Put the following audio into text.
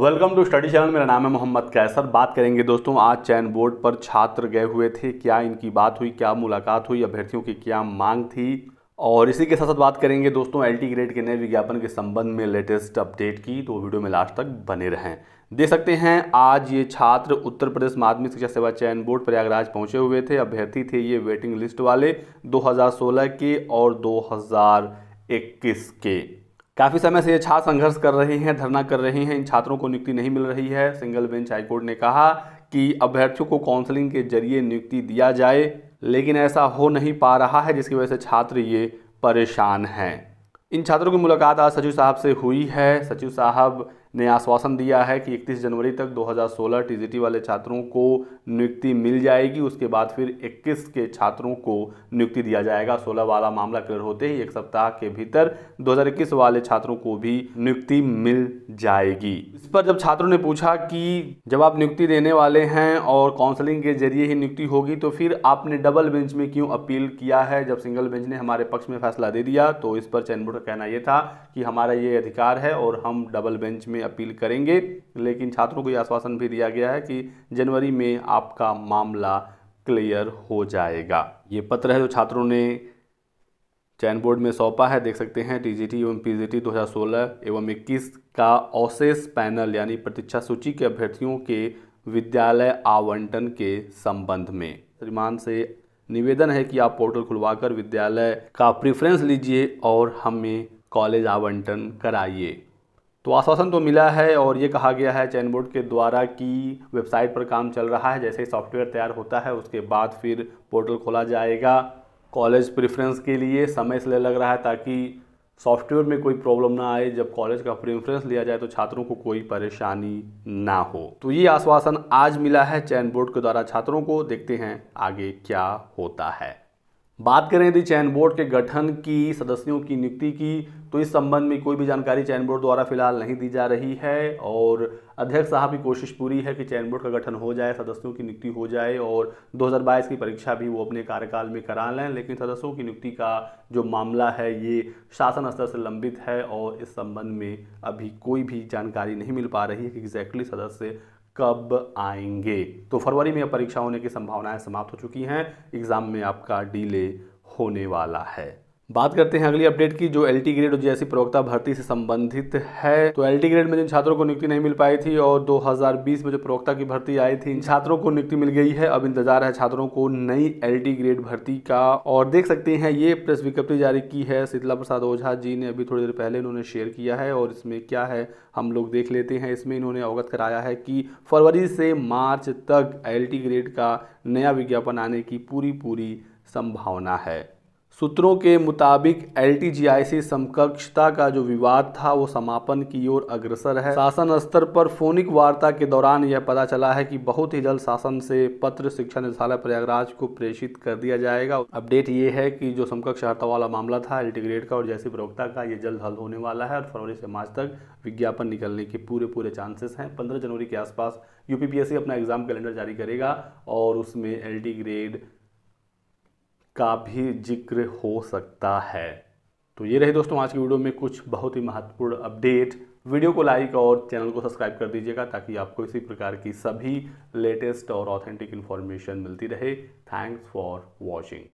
welcome to study channel मेरा नाम है मोहम्मद कैसर बात करेंगे दोस्तों आज चयन बोर्ड पर छात्र गए हुए थे क्या इनकी बात हुई क्या मुलाकात हुई अभ्यर्थियों की क्या मांग थी और इसी के साथ साथ बात करेंगे दोस्तों एल ग्रेड के नए विज्ञापन के संबंध में लेटेस्ट अपडेट की तो वीडियो में लास्ट तक बने रहें देख सकते हैं आज ये छात्र उत्तर प्रदेश माध्यमिक शिक्षा सेवा चयन बोर्ड प्रयागराज पहुंचे हुए थे अभ्यर्थी थे ये वेटिंग लिस्ट वाले 2016 के और 2021 के काफ़ी समय से ये छात्र संघर्ष कर रहे हैं धरना कर रहे हैं इन छात्रों को नियुक्ति नहीं मिल रही है सिंगल बेंच हाईकोर्ट ने कहा कि अभ्यर्थियों को काउंसलिंग के जरिए नियुक्ति दिया जाए लेकिन ऐसा हो नहीं पा रहा है जिसकी वजह से छात्र ये परेशान हैं इन छात्रों की मुलाकात आज सचिव साहब से हुई है सचिव साहब ने आश्वासन दिया है कि 31 जनवरी तक 2016 टीजीटी वाले छात्रों को नियुक्ति मिल जाएगी उसके बाद फिर 21 के छात्रों को नियुक्ति दिया जाएगा 16 वाला मामला क्लियर होते ही एक सप्ताह के भीतर 2021 वाले छात्रों को भी नियुक्ति मिल जाएगी इस पर जब छात्रों ने पूछा कि जब आप नियुक्ति देने वाले हैं और काउंसलिंग के जरिए ही नियुक्ति होगी तो फिर आपने डबल बेंच में क्यों अपील किया है जब सिंगल बेंच ने हमारे पक्ष में फैसला दे दिया तो इस पर चैनबोर्ड का कहना यह था कि हमारा ये अधिकार है और हम डबल बेंच में में अपील करेंगे लेकिन छात्रों को यह आश्वासन भी दिया गया है कि जनवरी में आपका मामला क्लियर हो जाएगा ये पत्र है जो छात्रों ने चयन बोर्ड में सौंपा है देख सकते हैं टीजीटी एवं पीजीटी 2016 एवं 21 का अवशेष पैनल यानी प्रतीक्षा सूची के अभ्यर्थियों के विद्यालय आवंटन के संबंध में श्रीमान से निवेदन है कि आप पोर्टल खुलवाकर विद्यालय का प्रेफरेंस लीजिए और हमें कॉलेज आवंटन कराइए तो आश्वासन तो मिला है और ये कहा गया है चयन बोर्ड के द्वारा कि वेबसाइट पर काम चल रहा है जैसे ही सॉफ्टवेयर तैयार होता है उसके बाद फिर पोर्टल खोला जाएगा कॉलेज प्रेफरेंस के लिए समय इसलिए लग रहा है ताकि सॉफ्टवेयर में कोई प्रॉब्लम ना आए जब कॉलेज का प्रेफरेंस लिया जाए तो छात्रों को कोई परेशानी ना हो तो ये आश्वासन आज मिला है चयन बोर्ड के द्वारा छात्रों को देखते हैं आगे क्या होता है बात करें यदि चयन बोर्ड के गठन की सदस्यों की नियुक्ति की तो इस संबंध में कोई भी जानकारी चयन बोर्ड द्वारा फिलहाल नहीं दी जा रही है और अध्यक्ष साहब की कोशिश पूरी है कि चयन बोर्ड का गठन हो जाए सदस्यों की नियुक्ति हो जाए और 2022 की परीक्षा भी वो अपने कार्यकाल में करा लें लेकिन सदस्यों की नियुक्ति का जो मामला है ये शासन स्तर से लंबित है और इस संबंध में अभी कोई भी जानकारी नहीं मिल पा रही है कि एग्जैक्टली सदस्य कब आएंगे तो फरवरी में परीक्षा होने की संभावनाएं समाप्त हो चुकी हैं एग्ज़ाम में आपका डिले होने वाला है बात करते हैं अगली अपडेट की जो एल टी ग्रेड और जैसी प्रवक्ता भर्ती से संबंधित है तो एल टी ग्रेड में जिन छात्रों को नियुक्ति नहीं मिल पाई थी और 2020 में जो प्रवक्ता की भर्ती आई थी इन छात्रों को नियुक्ति मिल गई है अब इंतजार है छात्रों को नई एल टी ग्रेड भर्ती का और देख सकते हैं ये प्रेस विज्ञप्ति जारी की है शीतला प्रसाद ओझा जी ने अभी थोड़ी देर पहले इन्होंने शेयर किया है और इसमें क्या है हम लोग देख लेते हैं इसमें इन्होंने अवगत कराया है कि फरवरी से मार्च तक एल टी ग्रेड का नया विज्ञापन आने की पूरी पूरी संभावना है सूत्रों के मुताबिक एलटीजीआईसी समकक्षता का जो विवाद था वो समापन की ओर अग्रसर है शासन स्तर पर फोनिक वार्ता के दौरान यह पता चला है कि बहुत ही जल्द शासन से पत्र शिक्षा निदेशालय प्रयागराज को प्रेषित कर दिया जाएगा अपडेट ये है कि जो समकक्ष हर्ता वाला मामला था एल ग्रेड का और जैसी प्रवक्ता का ये जल्द हल होने वाला है और फरवरी से मार्च तक विज्ञापन निकलने के पूरे पूरे चांसेस हैं पंद्रह जनवरी के आसपास यूपीपीएससी अपना एग्जाम कैलेंडर जारी करेगा और उसमें एल ग्रेड का भी जिक्र हो सकता है तो ये रहे दोस्तों आज की वीडियो में कुछ बहुत ही महत्वपूर्ण अपडेट वीडियो को लाइक और चैनल को सब्सक्राइब कर दीजिएगा ताकि आपको इसी प्रकार की सभी लेटेस्ट और ऑथेंटिक इन्फॉर्मेशन मिलती रहे थैंक्स फॉर वॉचिंग